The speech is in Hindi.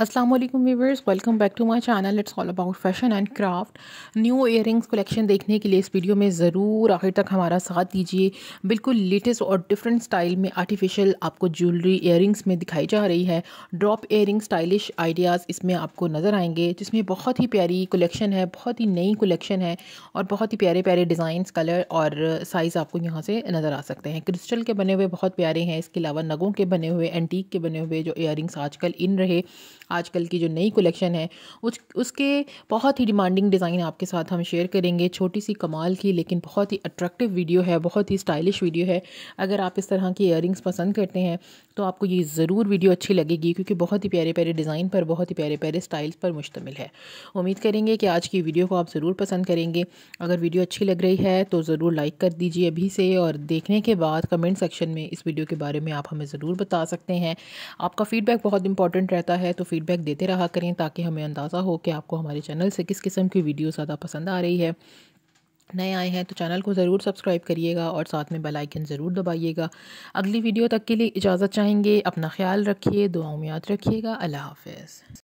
Aslam viewers welcome back to my channel it's all about fashion and craft new rings collection देखने के लिए इस वीडियो में ज़रूर आखिर तक हमारा साथ दीजिए बिल्कुल लेटेस्ट और डिफरेंट स्टाइल में आर्टिफिशियल आपको ज्वेलरी रिंग्स में दिखाई जा रही है ड्रॉप रिंग स्टाइलिश आइडियाज़ इसमें आपको नज़र आएंगे जिसमें बहुत ही प्यारी कलेक्शन है बहुत ही नई कलेक्शन है और बहुत ही प्यारे प्यारे डिज़ाइन कलर और साइज़ आपको यहाँ से नज़र आ सकते हैं क्रिस्टल के बने हुए बहुत प्यारे हैं इसके अलावा नगों के बने हुए एंटीक के बने हुए जो इयरिंग्स आजकल इन रहे आजकल की जो नई कलेक्शन है उस उसके बहुत ही डिमांडिंग डिज़ाइन आपके साथ हम शेयर करेंगे छोटी सी कमाल की लेकिन बहुत ही अट्रैक्टिव वीडियो है बहुत ही स्टाइलिश वीडियो है अगर आप इस तरह की इयर पसंद करते हैं तो आपको ये ज़रूर वीडियो अच्छी लगेगी क्योंकि बहुत ही प्यारे प्यारे डिज़ाइन पर बहुत ही प्यारे प्यारे स्टाइल्स पर मुश्तमिल है उम्मीद करेंगे कि आज की वीडियो को आप ज़रूर पसंद करेंगे अगर वीडियो अच्छी लग रही है तो ज़रूर लाइक कर दीजिए अभी से और देखने के बाद कमेंट सेक्शन में इस वीडियो के बारे में आप हमें ज़रूर बता सकते हैं आपका फ़ीडबैक बहुत इंपॉर्टेंट रहता है तो फीडबैक देते रहा करें ताकि हमें अंदाज़ा हो कि आपको हमारे चैनल से किस किस्म की वीडियो ज़्यादा पसंद आ रही है नए आए हैं तो चैनल को ज़रूर सब्सक्राइब करिएगा और साथ में बेल आइकन ज़रूर दबाइएगा अगली वीडियो तक के लिए इजाज़त चाहेंगे अपना ख्याल रखिए दुआओं में याद रखिएगा अल्लाह हाफिज़